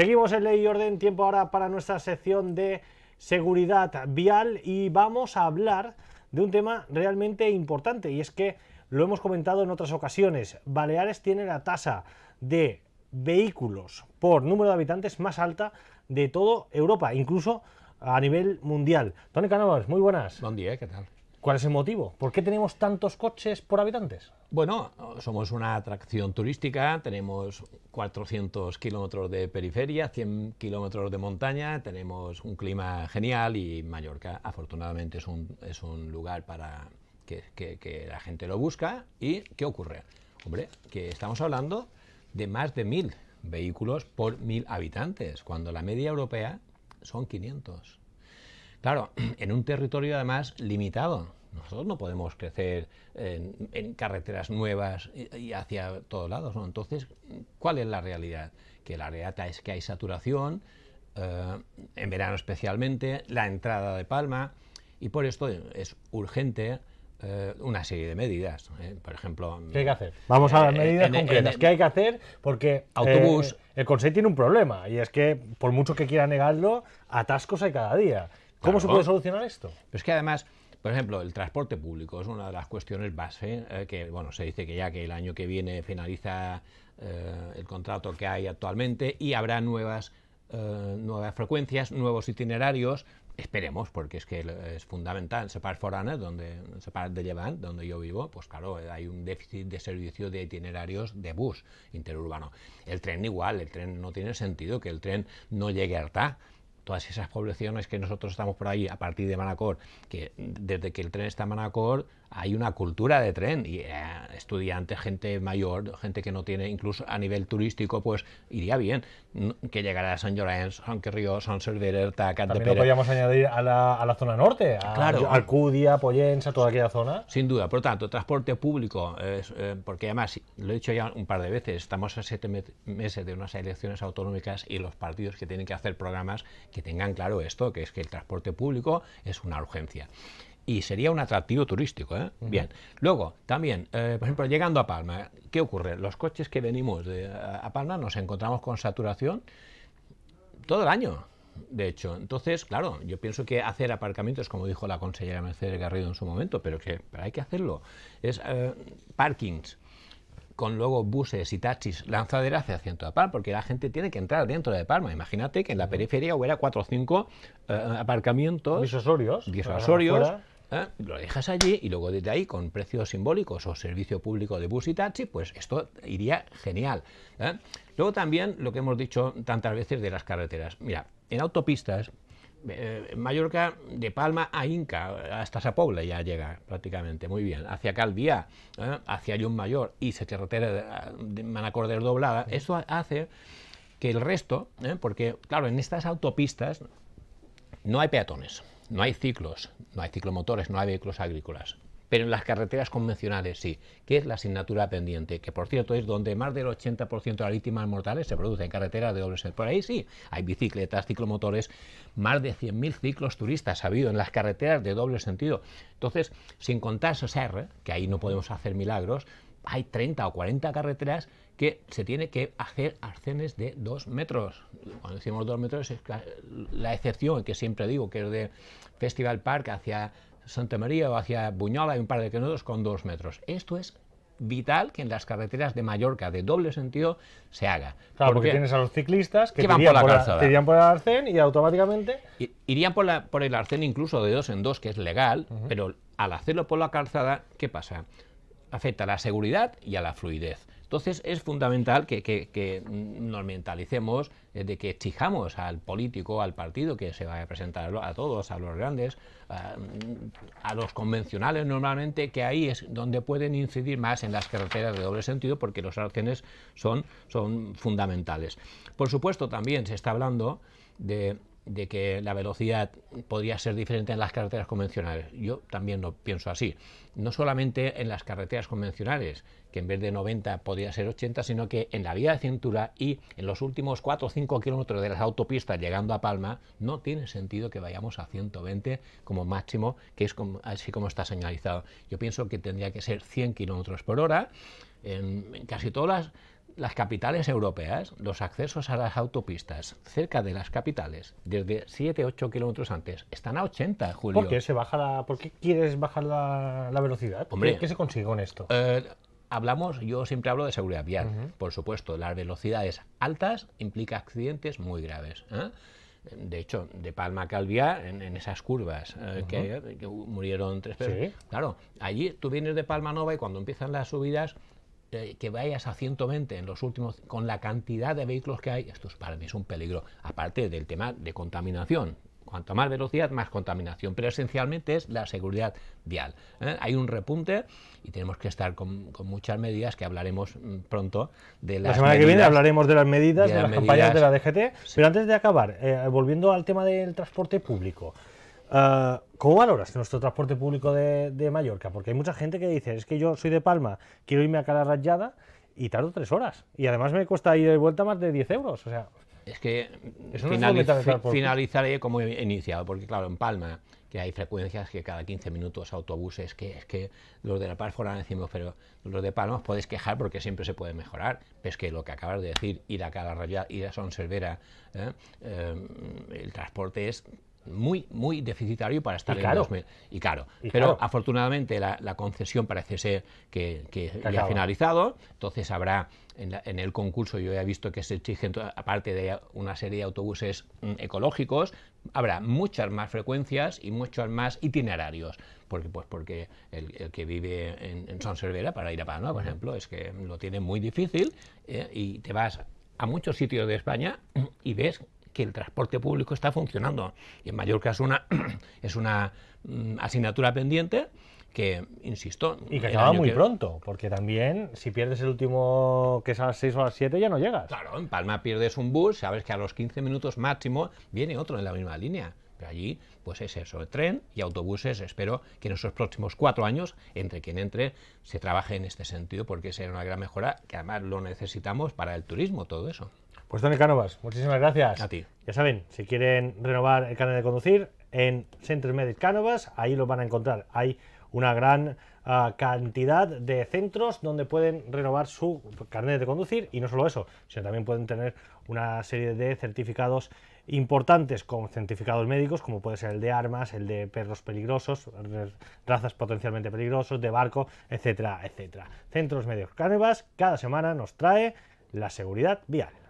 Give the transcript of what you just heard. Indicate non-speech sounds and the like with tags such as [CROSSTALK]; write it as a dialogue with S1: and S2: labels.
S1: Seguimos en Ley y Orden, tiempo ahora para nuestra sección de seguridad vial y vamos a hablar de un tema realmente importante y es que lo hemos comentado en otras ocasiones, Baleares tiene la tasa de vehículos por número de habitantes más alta de toda Europa, incluso a nivel mundial. Tony Canovas, muy buenas. Buen día, ¿qué tal? ¿Cuál es el motivo? ¿Por qué tenemos tantos coches por habitantes? Bueno,
S2: somos una atracción turística, tenemos 400 kilómetros de periferia, 100 kilómetros de montaña, tenemos un clima genial y Mallorca afortunadamente es un, lugar para que, la gente lo busca. ¿Y qué ocurre? Hombre, que estamos hablando de más de mil vehículos por mil habitantes, cuando la media europea son 500. Claro, [CLEARS THROAT] en un territorio además limitado. Nosotros no podemos crecer en, carreteras nuevas y, hacia todos lados. ¿no? Entonces, ¿cuál es la realidad? Que la realidad es que hay saturación, eh, en verano especialmente, la entrada de Palma, y por esto es urgente eh, una serie de medidas. ¿eh? Por ejemplo...
S1: ¿Qué hay que hacer? Vamos a las medidas concretas. ¿Qué hay que hacer? Porque autobús, el Consejo tiene un problema y es que, por mucho que quiera negarlo, atascos hay cada día. ¿Cómo se puede solucionar esto?
S2: es que además por ejemplo, el transporte público es una de las cuestiones base eh, que, bueno, se dice que ya que el año que viene finaliza eh, el contrato que hay actualmente y habrá nuevas, eh, nuevas frecuencias, nuevos itinerarios, esperemos, porque es que es fundamental. Separ Forana, donde Separ de Levant, donde yo vivo, pues claro, hay un déficit de servicio de itinerarios de bus interurbano. El tren igual, el tren no tiene sentido que el tren no llegue a Artá todas esas poblaciones que nosotros estamos por ahí a partir de Manacor, que desde que el tren está en Manacor hay una cultura de tren y eh, estudiantes, gente mayor, gente que no tiene, incluso a nivel turístico, pues iría bien que llegara a San Llorenç, San Quirrió, San Cervera, Tacat de También podríamos
S1: añadir a la, zona norte, a Alcudia, Pollensa, toda aquella zona.
S2: Sin duda, por lo tanto, transporte público, eh, porque además, lo he dicho ya un par de veces, estamos a siete meses de unas elecciones autonómicas y los partidos que tienen que hacer programas que tengan claro esto, que es que el transporte público es una urgencia y sería un atractivo turístico. ¿eh? Bien. Luego, también, eh, por ejemplo, llegando a Palma, ¿qué ocurre? Los coches que venimos de, a Palma nos encontramos con saturación todo el año. De hecho, entonces, claro, yo pienso que hacer aparcamientos, como dijo la consejera Mercedes Garrido en su momento, pero que pero hay que hacerlo, es eh, parkings con luego buses y taxis lanzaderas hacia el centro de Palma, porque la gente tiene que entrar dentro de Palma. Imagínate que en la periferia hubiera cuatro o cinco aparcamientos... Disuasorios ¿eh? lo dejas allí y luego desde ahí, con precios simbólicos o servicio público de bus y taxi, pues esto iría genial. ¿eh? Luego también lo que hemos dicho tantas veces de las carreteras. Mira, en autopistas, eh, Mallorca de Palma a Inca, hasta pobla ya llega prácticamente, muy bien, hacia calvía hacia un Mayor y se carretera de Manacorder doblada, eso hace que el resto, porque claro, en estas autopistas no hay peatones, no hay ciclos, no hay ciclomotores, no hay vehículos agrícolas. Pero en las carreteras convencionales sí, que es la asignatura pendiente, que por cierto es donde más del 80% de las víctimas mortales se producen en carreteras de doble sentido. Por ahí sí, hay bicicletas, ciclomotores, más de 100.000 ciclos turistas ha habido en las carreteras de doble sentido. Entonces, sin contar SR, que ahí no podemos hacer milagros, hay 30 o 40 carreteras que se tiene que hacer arcenes de 2 metros. Cuando decimos 2 metros es la excepción que siempre digo, que es de Festival Park hacia Santa María o hacia Buñola, hay un par de kilómetros con 2 metros. Esto es vital que en las carreteras de Mallorca de doble sentido se haga. Claro, porque, tienes a los ciclistas que, van por la, calzada. irían
S1: por el arcén y automáticamente...
S2: Irían por, la, por el arcén incluso de dos en dos, que es legal, pero al hacerlo por la calzada, ¿qué pasa? afecta a la seguridad y a la fluidez. Entonces es fundamental que, nos mentalicemos eh, de que exijamos al político, al partido que se va a presentar a todos, a los grandes, mm, a, los convencionales normalmente, que ahí es donde pueden incidir más en las carreteras de doble sentido porque los órdenes son, son fundamentales. Por supuesto también se está hablando de de que la velocidad podría ser diferente en las carreteras convencionales. Yo también lo pienso así. No solamente en las carreteras convencionales, que en vez de 90 podría ser 80, sino que en la vía de cintura y en los últimos 4 o 5 kilómetros de las autopistas llegando a Palma, no tiene sentido que vayamos a 120 como máximo, que es así como está señalizado. Yo pienso que tendría que ser 100 kilómetros por hora. en casi todas las las capitales europeas, los accesos a las autopistas cerca de las capitales, desde 7-8 kilómetros antes, están a 80, Julio. ¿Por qué, se
S1: baja quieres bajar la, velocidad? Hombre, ¿Qué, se consigue con esto?
S2: Eh, hablamos, yo siempre hablo de seguridad vial. Por supuesto, las velocidades altas implica accidentes muy graves. ¿eh? de hecho, de Palma Calviar, en, esas curvas eh, que, murieron tres personas. Claro, allí tú vienes de Palma Nova y cuando empiezan las subidas, eh, que vayas a 120 en los últimos, con la cantidad de vehículos que hay, esto para mí es un peligro, aparte del tema de contaminación. Cuanto más velocidad, más contaminación, pero esencialmente es la seguridad vial. ¿eh? Hay un repunte y tenemos que estar con, muchas medidas que hablaremos mm, pronto de las La semana que viene hablaremos
S1: de las medidas, de, las, campañas de la DGT, pero antes de acabar, eh, volviendo al tema del transporte público. Ah, ¿Cómo valoras nuestro transporte público de, Mallorca? Porque hay mucha gente que dice, es que yo soy de Palma, quiero irme a Cala Rayada y tardo tres horas. Y además me cuesta ir de vuelta más de 10 euros. O sea, es
S2: que finalizaré como he iniciado, porque claro, en Palma, que hay frecuencias que cada 15 minutos autobuses, que es que los de La Paz decimos, pero los de Palma os podéis quejar porque siempre se puede mejorar. Pero es que lo que acabas de decir, ir a Cala Rayada, ir a Son Servera, ¿eh? Eh, el transporte es muy, muy deficitario para estar en 2000. Y claro. pero afortunadamente la, concesión parece ser que, ha finalizado, entonces habrá en, el concurso, yo he visto que se exigen, aparte de una serie de autobuses mm, ecológicos, habrá muchas más frecuencias y muchos más itinerarios. Porque, pues porque el, que vive en, San Cervera, para ir a Panamá, por ejemplo, es que lo tiene muy difícil eh, y te vas a muchos sitios de España mm, y ves que el transporte público está funcionando. Y en Mallorca [CLEARS THROAT] es una, es mm, una asignatura pendiente que, insisto... Y que acaba muy pronto,
S1: porque también
S2: si pierdes el último que es a las 6 o a las 7 ya no llegas. Claro, en Palma pierdes un bus, sabes que a los 15 minutos máximo viene otro en la misma línea. Pero allí, pues es eso, tren y autobuses. Espero que en esos próximos cuatro años, entre quien entre, se trabaje en este sentido, porque será una gran mejora, que además lo necesitamos para el turismo, todo eso.
S1: Pues Tony Cánovas, muchísimas gracias. A ti. Ya saben, si quieren renovar el carnet de conducir en Centros Medic Cánovas, ahí lo van a encontrar. Hay una gran ah, cantidad de centros donde pueden renovar su carnet de conducir y no solo eso, sino también pueden tener una serie de certificados importantes como certificados médicos, como puede ser el de armas, el de perros peligrosos, razas potencialmente peligrosos, de barco, etcétera, etcétera. Centros Medios Cánovas cada semana nos trae la seguridad vial.